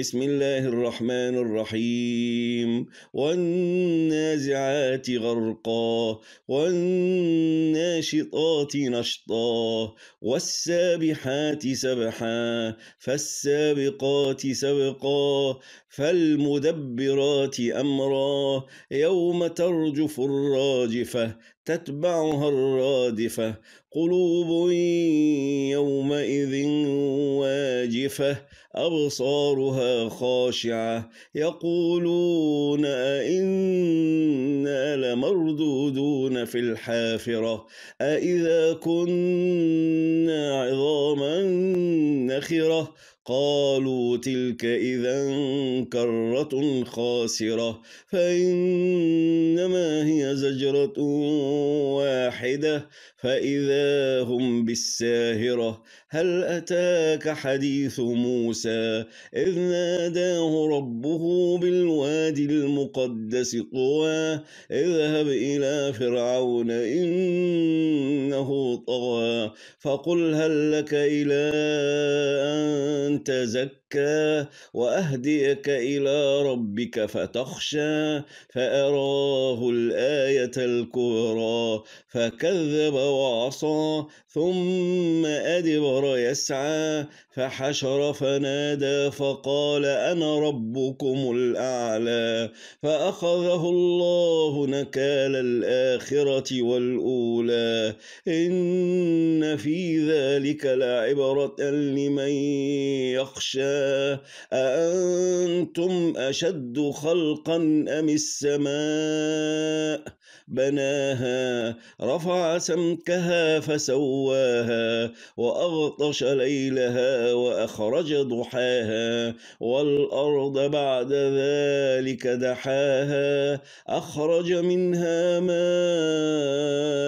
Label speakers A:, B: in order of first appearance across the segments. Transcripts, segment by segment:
A: بسم الله الرحمن الرحيم والنازعات غرقا والناشطات نشطا والسابحات سبحا فالسابقات سبقا فالمدبرات أمرا يوم ترجف الراجفة تتبعها الرادفة قلوب يومئذ ناجفة أبصارها خاشعة يقولون أئنا لمردودون في الحافرة أإذا كنا عظاما نخرة قالوا تلك إذا كرة خاسرة فإنما هي زجرة واحدة فإذا هم بالساهرة هل أتاك حديث موسى إذ ناداه ربه بالوادي المقدس طوى اذهب إلى فرعون إنه طغى فقل هل لك إلى أن تزكى واهديك الى ربك فتخشى فاراه الايه الكبرى فكذب وعصى ثم ادبر يسعى فحشر فنادى فقال انا ربكم الاعلى فاخذه الله نكال الاخره والاولى ان في ذلك لعبره لمن يخشى أأنتم أشد خلقا أم السماء بناها رفع سمكها فسواها وأغطش ليلها وأخرج ضحاها والأرض بعد ذلك دحاها أخرج منها ماء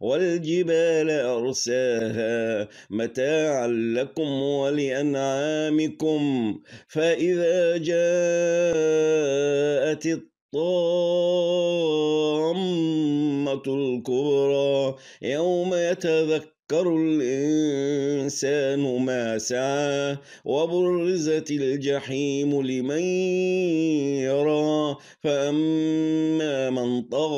A: والجبال أرساها متاعا لكم ولأنعامكم فإذا جاءت الطامة الكبرى يوم يتذكر يذكر الإنسان ما سعى وبرزت الجحيم لمن يرى فأما من طغى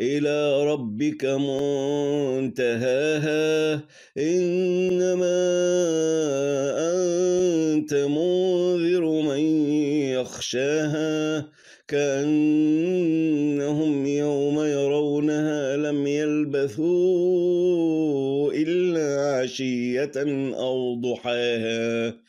A: إلى ربك منتهاها إنما أنت منذر من يخشاها كأنهم يوم يرونها لم يلبثوا إلا عشية أو ضحاها